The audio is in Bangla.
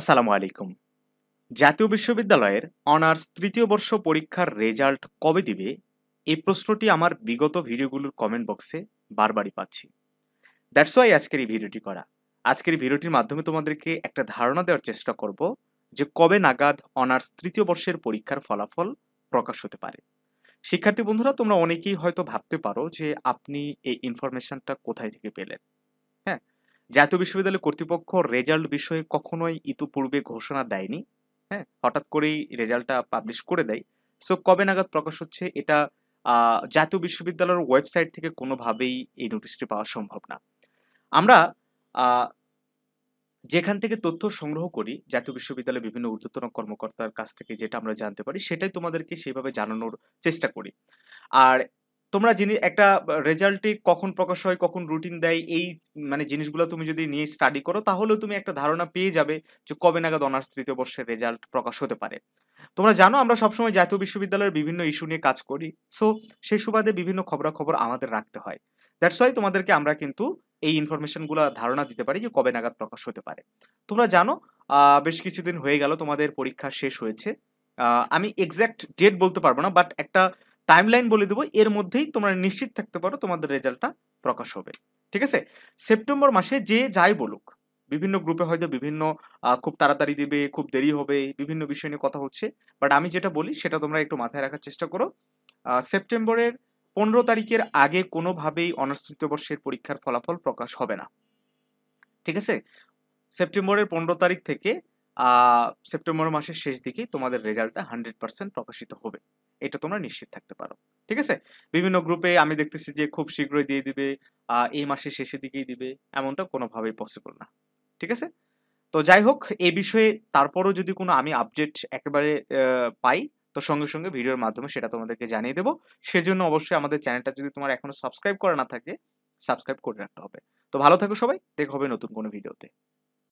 আসসালামু আলাইকুম জাতীয় বিশ্ববিদ্যালয়ের অনার্স তৃতীয় বর্ষ পরীক্ষার রেজাল্ট কবে দিবে এই প্রশ্নটি আমার বিগত ভিডিওগুলোর কমেন্ট বক্সে বারবারই পাচ্ছি দ্যাটস ওয়াই আজকের এই ভিডিওটি করা আজকের এই ভিডিওটির মাধ্যমে তোমাদেরকে একটা ধারণা দেওয়ার চেষ্টা করব যে কবে নাগাদ অনার্স তৃতীয় বর্ষের পরীক্ষার ফলাফল প্রকাশ হতে পারে শিক্ষার্থী বন্ধুরা তোমরা অনেকেই হয়তো ভাবতে পারো যে আপনি এই ইনফরমেশনটা কোথায় থেকে পেলেন জাতীয় বিশ্ববিদ্যালয় কর্তৃপক্ষ রেজাল্ট বিষয়ে কখনোই ইতিপূর্বে ঘোষণা দেয়নি হ্যাঁ হঠাৎ করেই রেজাল্টটা পাবলিশ করে দেয় সো কবে নাগাদ প্রকাশ হচ্ছে এটা জাতীয় বিশ্ববিদ্যালয়ের ওয়েবসাইট থেকে কোনোভাবেই এই নোটিশটি পাওয়া সম্ভব না আমরা যেখান থেকে তথ্য সংগ্রহ করি জাতীয় বিশ্ববিদ্যালয়ের বিভিন্ন ঊর্ধ্বতন কর্মকর্তার কাছ থেকে যেটা আমরা জানতে পারি সেটাই তোমাদেরকে সেভাবে জানানোর চেষ্টা করি আর তোমরা জিনিস একটা রেজাল্টে কখন প্রকাশ হয় কখন রুটিন দেয় এই মানে জিনিসগুলো তুমি যদি নিয়ে স্টাডি করো তাহলেও তুমি একটা ধারণা পেয়ে যাবে যে কবে নাগাদ অনার্স তৃতীয় বর্ষের রেজাল্ট প্রকাশ হতে পারে তোমরা জানো আমরা সবসময় জাতীয় বিশ্ববিদ্যালয়ের বিভিন্ন ইস্যু নিয়ে কাজ করি সো সেই সুবাদে বিভিন্ন খবরাখবর আমাদের রাখতে হয় দ্যাটস ওয়াই তোমাদেরকে আমরা কিন্তু এই ইনফরমেশনগুলো ধারণা দিতে পারি যে কবে নাগাদ প্রকাশ হতে পারে তোমরা জানো বেশ কিছুদিন হয়ে গেল তোমাদের পরীক্ষা শেষ হয়েছে আমি এক্স্যাক্ট ডেট বলতে পারবো না বাট একটা টাইমলাইন বলে দেবো এর মধ্যেই তোমরা নিশ্চিত থাকতে পারো তোমাদের রেজাল্টটা প্রকাশ হবে ঠিক আছে সেপ্টেম্বর মাসে যে যাই বলুক বিভিন্ন গ্রুপে হয়তো বিভিন্ন খুব তাড়াতাড়ি দিবে খুব দেরি হবে বিভিন্ন বিষয় নিয়ে কথা হচ্ছে বাট আমি যেটা বলি সেটা তোমরা একটু মাথায় রাখার চেষ্টা করো সেপ্টেম্বরের পনেরো তারিখের আগে কোনোভাবেই অনার্স তৃতীয় বর্ষের পরীক্ষার ফলাফল প্রকাশ হবে না ঠিক আছে সেপ্টেম্বরের পনেরো তারিখ থেকে সেপ্টেম্বর মাসের শেষ দিকে তোমাদের রেজাল্টটা হান্ড্রেড পার্সেন্ট প্রকাশিত হবে এটা তোমরা নিশ্চিত থাকতে পারো ঠিক আছে বিভিন্ন গ্রুপে আমি দেখতেছি যে খুব শীঘ্রই দিয়ে দিবে এই মাসের শেষের দিকেই দিবে এমনটা কোনোভাবেই পসিবল না ঠিক আছে তো যাই হোক এ বিষয়ে তারপরও যদি কোনো আমি আপডেট একেবারে পাই তো সঙ্গে সঙ্গে ভিডিওর মাধ্যমে সেটা তোমাদেরকে জানিয়ে দেবো সেজন্য অবশ্যই আমাদের চ্যানেলটা যদি তোমার এখনো সাবস্ক্রাইব করা না থাকে সাবস্ক্রাইব করে রাখতে হবে তো ভালো থাকো সবাই দেখো হবে নতুন কোনো ভিডিওতে